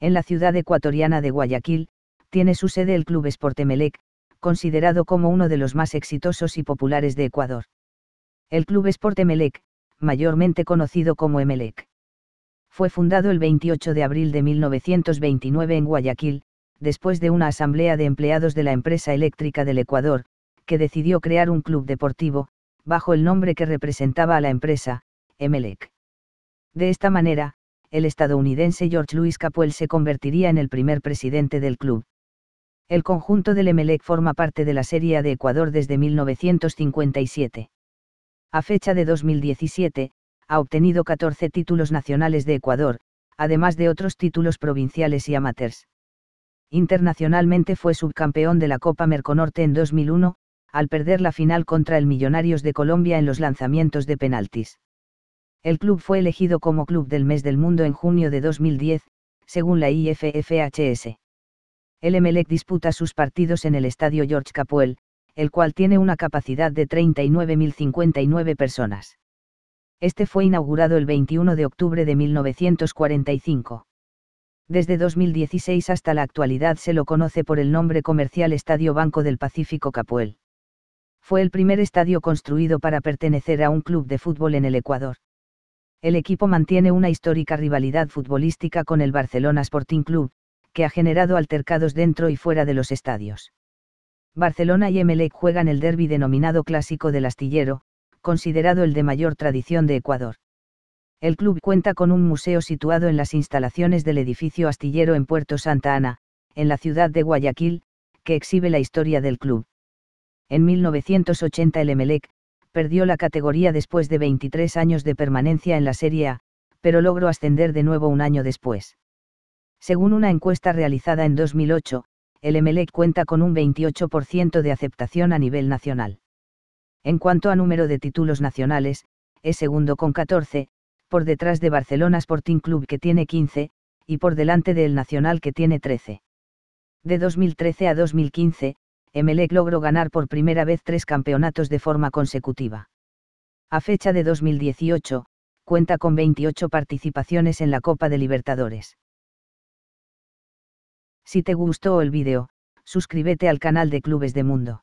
En la ciudad ecuatoriana de Guayaquil, tiene su sede el Club Melec, considerado como uno de los más exitosos y populares de Ecuador. El Club Melec, mayormente conocido como Emelec fue fundado el 28 de abril de 1929 en Guayaquil, después de una asamblea de empleados de la empresa eléctrica del Ecuador, que decidió crear un club deportivo, bajo el nombre que representaba a la empresa, Emelec. De esta manera, el estadounidense George Luis Capuel se convertiría en el primer presidente del club. El conjunto del Emelec forma parte de la Serie A de Ecuador desde 1957. A fecha de 2017, ha obtenido 14 títulos nacionales de Ecuador, además de otros títulos provinciales y amateurs. Internacionalmente fue subcampeón de la Copa Merconorte en 2001, al perder la final contra el Millonarios de Colombia en los lanzamientos de penaltis. El club fue elegido como Club del Mes del Mundo en junio de 2010, según la IFFHS. El Emelec disputa sus partidos en el Estadio George Capuel, el cual tiene una capacidad de 39.059 personas este fue inaugurado el 21 de octubre de 1945. Desde 2016 hasta la actualidad se lo conoce por el nombre comercial Estadio Banco del Pacífico Capuel. Fue el primer estadio construido para pertenecer a un club de fútbol en el Ecuador. El equipo mantiene una histórica rivalidad futbolística con el Barcelona Sporting Club, que ha generado altercados dentro y fuera de los estadios. Barcelona y Emelec juegan el derby denominado Clásico del Astillero, considerado el de mayor tradición de Ecuador. El club cuenta con un museo situado en las instalaciones del edificio astillero en Puerto Santa Ana, en la ciudad de Guayaquil, que exhibe la historia del club. En 1980 el Emelec, perdió la categoría después de 23 años de permanencia en la Serie A, pero logró ascender de nuevo un año después. Según una encuesta realizada en 2008, el Emelec cuenta con un 28% de aceptación a nivel nacional. En cuanto a número de títulos nacionales, es segundo con 14, por detrás de Barcelona Sporting Club que tiene 15, y por delante del Nacional que tiene 13. De 2013 a 2015, Emelec logró ganar por primera vez tres campeonatos de forma consecutiva. A fecha de 2018, cuenta con 28 participaciones en la Copa de Libertadores. Si te gustó el vídeo, suscríbete al canal de Clubes de Mundo